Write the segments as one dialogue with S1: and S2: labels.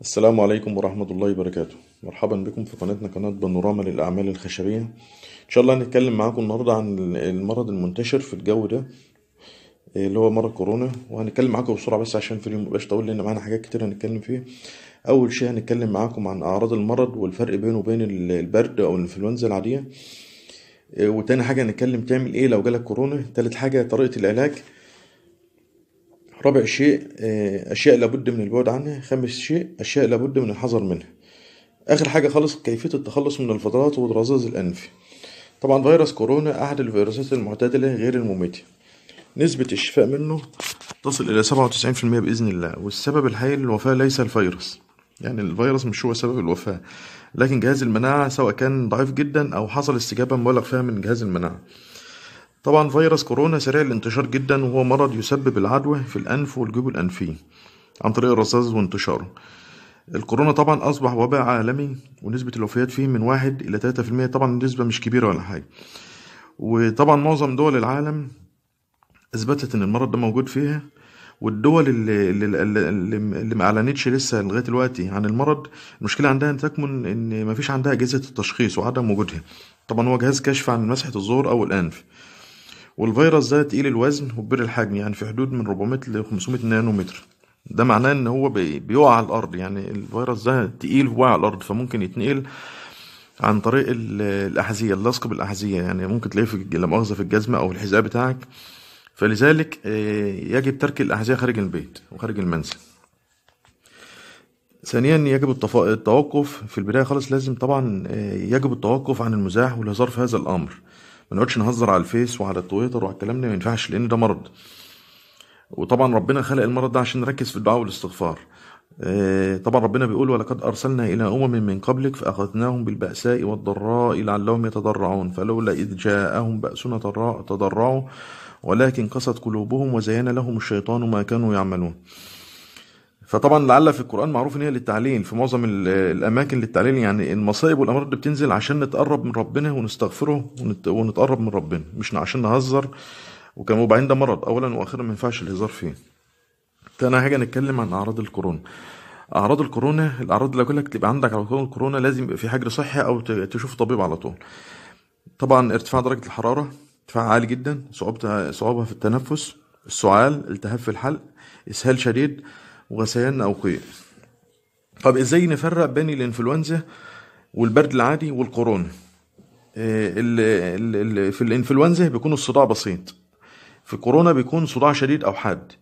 S1: السلام عليكم ورحمة الله وبركاته مرحبا بكم في قناتنا قناة بانوراما للأعمال الخشبية إن شاء الله هنتكلم معاكم النهاردة عن المرض المنتشر في الجو ده اللي هو مرض كورونا وهنتكلم معاكم بسرعة بس عشان في اليوم مبقاش طويل لأن معانا حاجات كتير هنتكلم فيها أول شيء هنتكلم معاكم عن أعراض المرض والفرق بينه وبين البرد أو الإنفلونزا العادية إيه، وتاني حاجة هنتكلم تعمل إيه لو جالك كورونا تالت حاجة طريقة العلاج رابع شيء آه، أشياء لابد من البعد عنها خامس شيء أشياء لابد من الحذر منها آخر حاجة خالص كيفية التخلص من الفضلات والرذاذ الأنفي طبعا فيروس كورونا أحد الفيروسات المعتدلة غير المميتة نسبة الشفاء منه تصل إلى سبعة وتسعين في المية بإذن الله والسبب الحقيقي للوفاة ليس الفيروس يعني الفيروس مش هو سبب الوفاة لكن جهاز المناعة سواء كان ضعيف جدا أو حصل استجابة مبالغ فيها من جهاز المناعة طبعا فيروس كورونا سريع الانتشار جدا وهو مرض يسبب العدوى في الأنف والجيوب الأنفية عن طريق الرصاص وانتشاره الكورونا طبعا أصبح وباء عالمي ونسبة الوفيات فيه من واحد إلى تلاتة في المية طبعا نسبة مش كبيرة ولا حاجة وطبعا معظم دول العالم أثبتت إن المرض ده موجود فيها والدول اللي اللي اللي, اللي ما اعلنتش لسه لغايه دلوقتي عن المرض المشكله عندها تكمن ان ما فيش عندها اجهزه التشخيص وعدم وجودها طبعا هو جهاز كشف عن مسحه الظهر او الانف والفيروس ده تقيل الوزن وكبير الحجم يعني في حدود من 400 ل 500 نانومتر ده معناه ان هو بيقع على الارض يعني الفيروس ده تقيل وقع على الارض فممكن يتنقل عن طريق الاحذيه اللصق بالاحذيه يعني ممكن تلاقيه في لا مؤاخذه في الجزمه او الحذاء بتاعك فلذلك آه، يجب ترك الاحذيه خارج البيت وخارج المنزل ثانيا يجب التوقف في البدايه خالص لازم طبعا آه، يجب التوقف عن المزاح والهزار في هذا الامر ما نقعدش نهزر على الفيس وعلى التويتر وعلى الكلام ده ما ينفعش لان ده مرض وطبعا ربنا خلق المرض ده عشان نركز في الدعاء والاستغفار آه، طبعا ربنا بيقول ولقد ارسلنا الى امم من قبلك فاخذناهم بالباساء والضراء لعلهم يتضرعون فلولا اذ جاءهم باسنا تضرعوا ولكن قست قلوبهم وزين لهم الشيطان ما كانوا يعملون فطبعا لعل في القران معروف ان هي للتعليل في معظم الاماكن للتعليل يعني المصائب والامراض دي بتنزل عشان نتقرب من ربنا ونستغفره ونتقرب من ربنا مش عشان نهزر وكان وبعدين ده مرض اولا واخيرا ما ينفعش الهزار فيه تاني حاجه نتكلم عن اعراض الكورونا اعراض الكورونا الاعراض اللي اقول لك تبقى عندك على طول الكورونا لازم يبقى في حجر صحي او تشوف طبيب على طول طبعا ارتفاع درجه الحراره ارتفاع عالي جدا صعوبتها صعوبه في التنفس السعال التهاب في الحلق اسهال شديد وغثيان أو طب ازاي نفرق بين الانفلونزا والبرد العادي والقولون آه، في الانفلونزا بيكون الصداع بسيط في الكورونا بيكون صداع شديد او حاد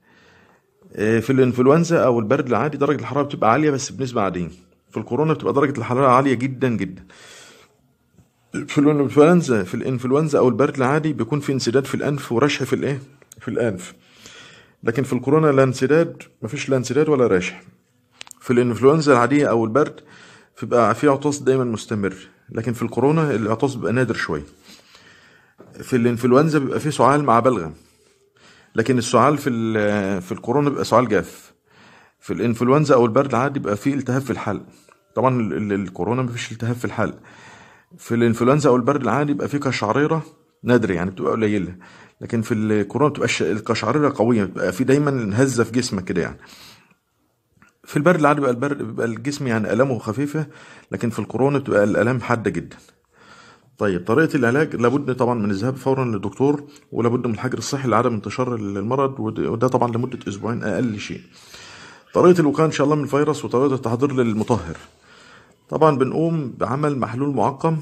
S1: آه، في الانفلونزا او البرد العادي درجه الحراره بتبقى عاليه بس بنسبه عاديه في الكورونا بتبقى درجه الحراره عاليه جدا جدا في الانفلونزا في الانفلونزا او البرد العادي بيكون في انسداد في الانف ورشح في الايه في الانف لكن في الكورونا لا انسداد مفيش لا انسداد ولا راشح في الانفلونزا العادية او البرد بيبقى في عطاس دايما مستمر لكن في الكورونا العطاس بيبقى نادر شوية في الانفلونزا بيبقى فيه سعال مع بلغم لكن السعال في في الكورونا بيبقى سعال جاف في الانفلونزا او البرد العادي بيبقى فيه التهاب في الحلق طبعا الكورونا مفيش التهاب في الحلق في الانفلونزا او البرد العادي بيبقى فيه كشعريره نادر يعني بتبقى قليله لكن في الكورونا بتبقاش القشعريره قويه بتبقى في دايما هزه في جسمك كده يعني في البرد العادي بيبقى البرد بيبقى الجسم يعني الامه خفيفه لكن في الكورونا بتبقى الالام حاده جدا طيب طريقة العلاج لابد طبعا من الذهاب فورا للدكتور ولابد من الحجر الصحي لعدم انتشار المرض وده طبعا لمدة أسبوعين أقل شيء. طريقة الوقاية إن شاء الله من الفيروس وطريقة التحضير للمطهر. طبعا بنقوم بعمل محلول معقم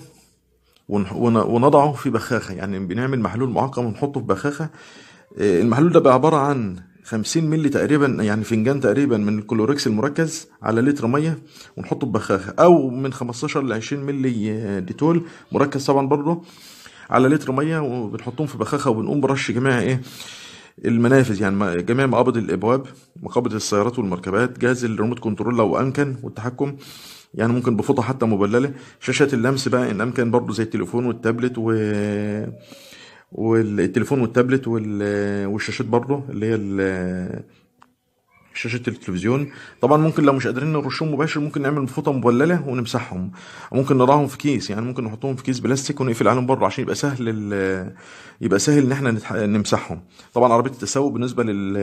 S1: ونضعه في بخاخة يعني بنعمل محلول معقم ونحطه في بخاخة آه، المحلول ده بقى عبارة عن 50 مللي تقريبا يعني فنجان تقريبا من الكلوريكس المركز على لتر ميه ونحطه في بخاخه او من 15 ل 20 مللي آه، ديتول مركز طبعا برضه على لتر ميه وبنحطهم في بخاخه وبنقوم برش جميع ايه المنافذ يعني جميع مقابض الابواب مقابض السيارات والمركبات جهاز الريموت كنترول لو امكن والتحكم يعني ممكن بفوطه حتى مبلله شاشه اللمس بقى ان امكن برضو زي التليفون والتابلت و والتليفون والتابلت وال... والشاشات برضه اللي هي ال... شاشة التلفزيون طبعا ممكن لو مش قادرين نرشهم مباشر ممكن نعمل فوطة مبللة ونمسحهم ممكن نضعهم في كيس يعني ممكن نحطهم في كيس بلاستيك ونقفل عليهم بره عشان يبقى سهل ال... يبقى سهل ان احنا نتح... نمسحهم طبعا عربية التسوق بالنسبة لل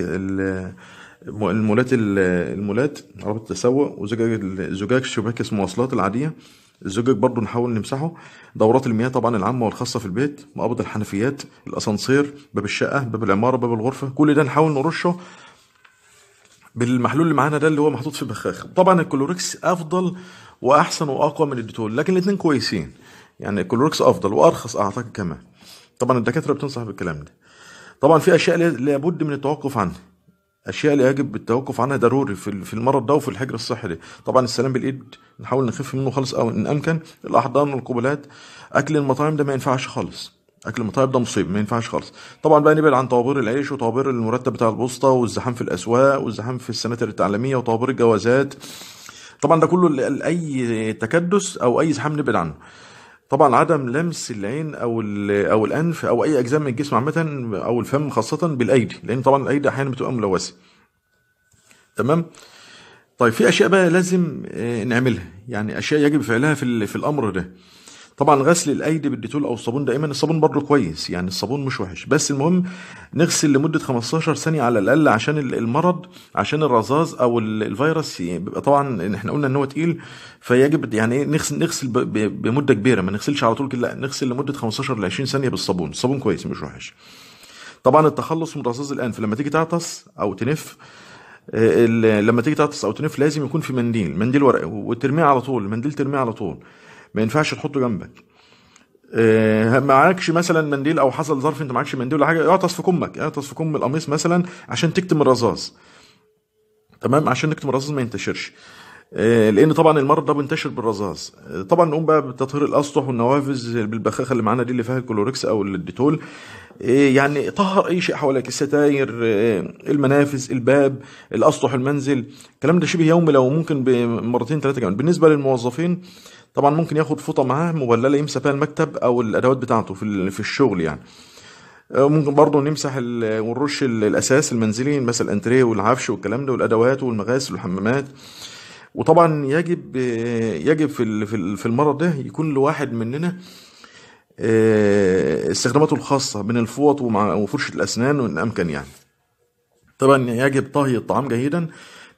S1: ال... المولات المولات رابط التسوق وزجاج زجاج شباك المواصلات العادية الزجاج برضه نحاول نمسحه دورات المياه طبعا العامة والخاصة في البيت مقابض الحنفيات الأسانسير باب الشقة باب العمارة باب الغرفة كل ده نحاول نرشه بالمحلول اللي معانا ده اللي هو محطوط في بخاخ طبعا الكلوركس افضل واحسن واقوى من الديتول لكن الاثنين كويسين يعني الكلوركس افضل وارخص اعتقد كمان طبعا الدكاتره بتنصح بالكلام ده طبعا في اشياء لابد من التوقف عنها اشياء اللي يجب التوقف عنها ضروري في المرض ده وفي الحجر الصحي ده طبعا السلام بالايد نحاول نخف منه خالص او ان امكن الاحضان والقبلات اكل المطاعم ده ما ينفعش خالص اكل المطاعم ده مصيبه ما ينفعش خالص طبعا بقى نبعد عن طوابير العيش وطوابير المرتب بتاع البوسطه والزحام في الاسواق والزحام في السناتر التعليميه وطوابير الجوازات طبعا ده كله اي تكدس او اي زحام نبعد عنه طبعا عدم لمس العين او او الانف او اي اجزاء من الجسم عامه او الفم خاصه بالايدي لان طبعا الايدي احيانا بتبقى ملوثه تمام طيب في اشياء بقى لازم آه، نعملها يعني اشياء يجب فعلها في في الامر ده طبعا غسل الايدي بالديتول او الصابون دائما الصابون برضه كويس يعني الصابون مش وحش بس المهم نغسل لمده 15 ثانيه على الاقل عشان المرض عشان الرذاذ او الفيروس بيبقى طبعا احنا قلنا ان هو تقيل فيجب يعني ايه نغسل نغسل بمده كبيره ما نغسلش على طول كده لا نغسل لمده 15 ل 20 ثانيه بالصابون الصابون كويس مش وحش طبعا التخلص من رذاذ الانف لما تيجي تعطس او تنف آه، لما تيجي تعطس او تنف لازم يكون في منديل منديل ورقي وترميه على طول المنديل ترميه على طول ما ينفعش تحطه جنبك آه، معاكش مثلا منديل او حصل ظرف انت معكش منديل ولا حاجه اعطس في كمك اعطس في كم القميص مثلا عشان تكتم الرذاذ تمام عشان نكتم الرذاذ ما ينتشرش آه، لان طبعا المرض ده بينتشر بالرذاذ آه، طبعا نقوم بقى بتطهير الاسطح والنوافذ بالبخاخه اللي معانا دي اللي فيها الكلوركس او الديتول آه، يعني طهر اي شيء حواليك الستاير المنافذ الباب الاسطح المنزل الكلام ده شبه يومي لو ممكن بمرتين ثلاثه كمان بالنسبه للموظفين طبعا ممكن ياخد فوطه معاه مبلله يمسح بيها المكتب او الادوات بتاعته في في الشغل يعني ممكن برضه نمسح ونرش الاساس المنزلي مثلا الانتريه والعفش والكلام ده والادوات والمغاسل والحمامات وطبعا يجب يجب في في المرض ده يكون لواحد مننا آه، استخداماته الخاصة من الفوط وفرشة الأسنان وإن أمكن يعني طبعا يجب طهي الطعام جيدا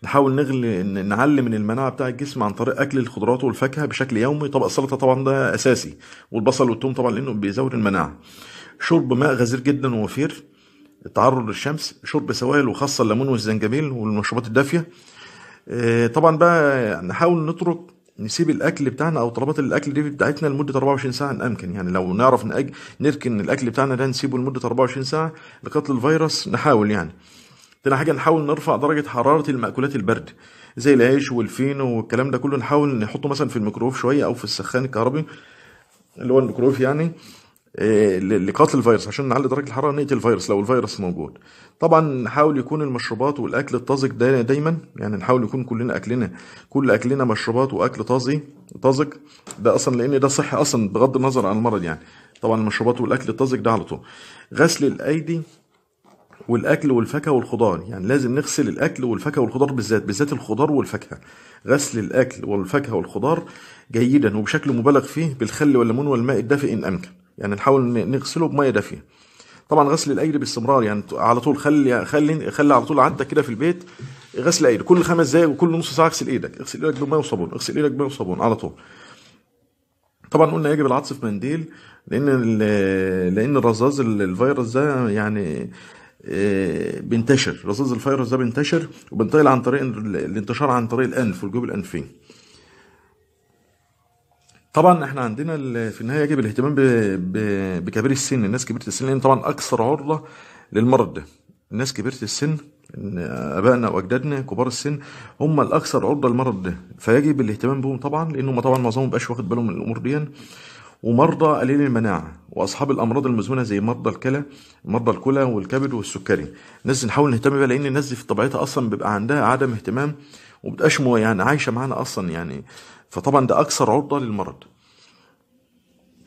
S1: نحاول نغلي نعلم من المناعه بتاع الجسم عن طريق اكل الخضروات والفاكهه بشكل يومي طبق السلطه طبعا ده اساسي والبصل والثوم طبعا لانه بيزود المناعه شرب ماء غزير جدا ووفير التعرض للشمس شرب سوائل وخاصه الليمون والزنجبيل والمشروبات الدافيه آه، طبعا بقى نحاول نترك نسيب الاكل بتاعنا او طلبات الاكل دي بتاعتنا لمده 24 ساعه ان امكن يعني لو نعرف نأج... نركن الاكل بتاعنا ده نسيبه لمده 24 ساعه لقتل الفيروس نحاول يعني تاني حاجه نحاول نرفع درجه حراره المأكولات البرد زي العيش والفينو والكلام ده كله نحاول نحطه مثلا في الميكروويف شويه او في السخان الكهربي اللي هو الميكروويف يعني إيه، لقتل الفيروس عشان نعلي درجه الحراره نقتل الفيروس لو الفيروس موجود طبعا نحاول يكون المشروبات والاكل الطازج ده دايما يعني نحاول يكون كلنا اكلنا كل اكلنا مشروبات واكل طازي طازج ده اصلا لان ده صحي اصلا بغض النظر عن المرض يعني طبعا المشروبات والاكل الطازج ده على طول غسل الايدي والاكل والفاكهه والخضار يعني لازم نغسل الاكل والفاكهه والخضار بالذات بالذات الخضار والفاكهه غسل الاكل والفاكهه والخضار جيدا وبشكل مبالغ فيه بالخل والليمون والماء الدافئ ان امكن يعني نحاول نغسله بميه دافيه طبعا غسل الايدي باستمرار يعني على طول خلي خلي خلي على طول عندك كده في البيت غسل ايدي كل خمس دقايق وكل نص ساعه اغسل ايدك اغسل ايدك بميه وصابون اغسل ايدك بميه وصابون على طول طبعا قلنا يجب العطس في منديل لان لان الرذاذ الفيروس ده يعني آه، بينتشر رذاذ الفيروس ده بينتشر وبينتقل عن طريق الانتشار عن طريق الانف والجيوب الانفيه طبعا احنا عندنا في النهايه يجب الاهتمام بكبير السن الناس كبيره السن لان طبعا اكثر عرضه للمرض ده الناس كبيره السن ابائنا واجدادنا كبار السن هم الاكثر عرضه للمرض ده فيجب الاهتمام بهم طبعا لان هم طبعا معظمهم مبقاش واخد بالهم من الامور دي ومرضى قليل المناعه واصحاب الامراض المزمنه زي مرضى الكلى مرضى الكلى والكبد والسكري الناس نحاول نهتم بيها لان الناس دي في طبيعتها اصلا بيبقى عندها عدم اهتمام وبتقاش يعني عايشه معانا اصلا يعني فطبعا ده اكثر عرضه للمرض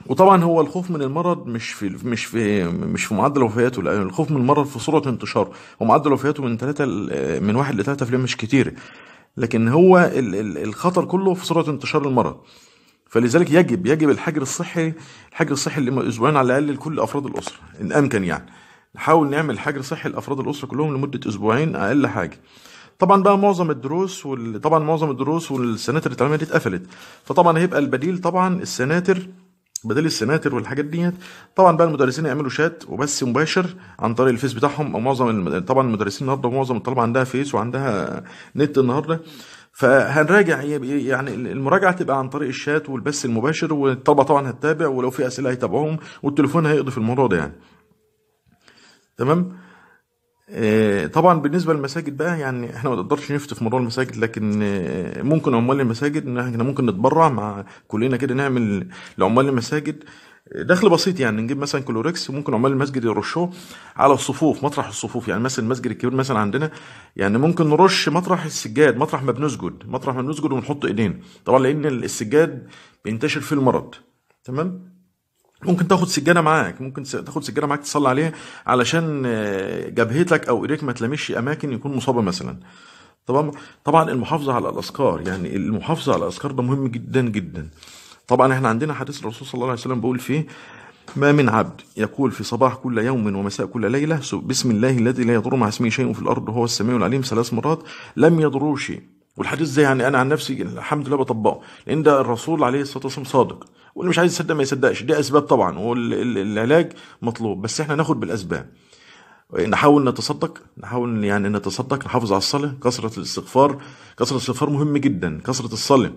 S1: وطبعا هو الخوف من المرض مش في مش في مش في معدل وفياته لان الخوف من المرض في صوره انتشاره ومعدل وفياته من ثلاثه من واحد لثلاثه في اليوم مش كتير لكن هو الخطر كله في صوره انتشار المرض فلذلك يجب يجب الحجر الصحي الحجر الصحي اللي اسبوعين على الاقل لكل افراد الاسره ان امكن يعني نحاول نعمل حجر صحي لافراد الاسره كلهم لمده اسبوعين اقل حاجه طبعا بقى معظم الدروس وال... طبعا معظم الدروس والسناتر التعليميه دي اتقفلت فطبعا هيبقى البديل طبعا السناتر بدل السناتر والحاجات ديت طبعا بقى المدرسين يعملوا شات وبث مباشر عن طريق الفيس بتاعهم او معظم طبعا المدرسين النهارده معظم الطلبه عندها فيس وعندها نت النهارده فهنراجع يعني المراجعه تبقى عن طريق الشات والبث المباشر والطلبه طبعا هتتابع ولو في اسئله هيتابعوهم والتليفون هيقضي في الموضوع ده يعني تمام آه، طبعا بالنسبه للمساجد بقى يعني احنا ما نقدرش نفتي في موضوع المساجد لكن آه، ممكن عمال المساجد ان احنا ممكن نتبرع مع كلنا كده نعمل لعمال المساجد آه، دخل بسيط يعني نجيب مثلا كلوركس ممكن عمال المسجد يرشوه على الصفوف مطرح الصفوف يعني مثلا المسجد الكبير مثلا عندنا يعني ممكن نرش مطرح السجاد مطرح ما بنسجد مطرح ما بنسجد ونحط ايدينا طبعا لان السجاد بينتشر فيه المرض تمام ممكن تاخد سجاده معاك ممكن تاخد سجاده معاك تصلي عليها علشان آه، جبهتك او ايديك ما تلمش اماكن يكون مصابه مثلا طبعا طبعا المحافظه على الاذكار يعني المحافظه على الاذكار ده مهم جدا جدا طبعا احنا عندنا حديث الرسول صلى الله عليه وسلم بيقول فيه ما من عبد يقول في صباح كل يوم ومساء كل ليلة بسم الله الذي لا يضر مع اسمه شيء في الأرض وهو السميع العليم ثلاث مرات لم يضره شيء والحديث ده يعني انا عن نفسي الحمد لله بطبقه لان ده الرسول عليه الصلاه والسلام صادق واللي مش عايز يصدق ما يصدقش ده اسباب طبعا والعلاج مطلوب بس احنا ناخد بالاسباب نحاول نتصدق نحاول يعني نتصدق نحافظ على الصلاه كثره الاستغفار كثره الاستغفار مهم جدا كثره الصلاه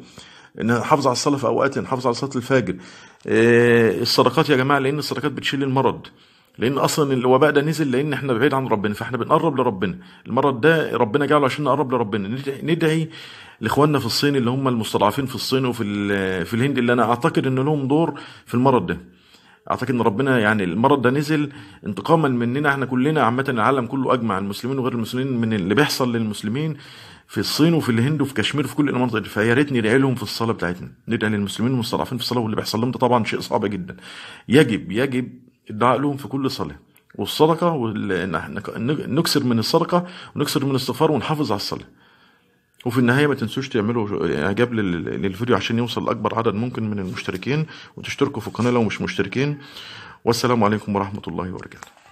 S1: ان نحافظ على الصلاه في اوقات نحافظ على صلاه الفجر آه، الصدقات يا جماعه لان الصدقات بتشيل المرض لان اصلا الوباء ده نزل لان احنا بعيد عن ربنا فاحنا بنقرب لربنا المرض ده ربنا جعله عشان نقرب لربنا ندعي لاخواننا في الصين اللي هم المستضعفين في الصين وفي في الهند اللي انا اعتقد ان لهم دور في المرض ده اعتقد ان ربنا يعني المرض ده نزل انتقاما مننا احنا كلنا عامه العالم كله اجمع المسلمين وغير المسلمين من اللي بيحصل للمسلمين في الصين وفي الهند وفي كشمير وفي كل المناطق دي فيا ريت ندعي لهم في الصلاه بتاعتنا ندعي للمسلمين المستضعفين في الصلاه واللي بيحصل لهم ده طبعا شيء صعب جدا يجب يجب الدعاء لهم في كل صلاة والصدقة نكسر من الصدقة ونكسر من الاستغفار ونحافظ على الصلاة وفي النهاية ما تنسوش تعملوا إعجاب للفيديو عشان يوصل لأكبر عدد ممكن من المشتركين وتشتركوا في القناة لو مش مشتركين والسلام عليكم ورحمة الله وبركاته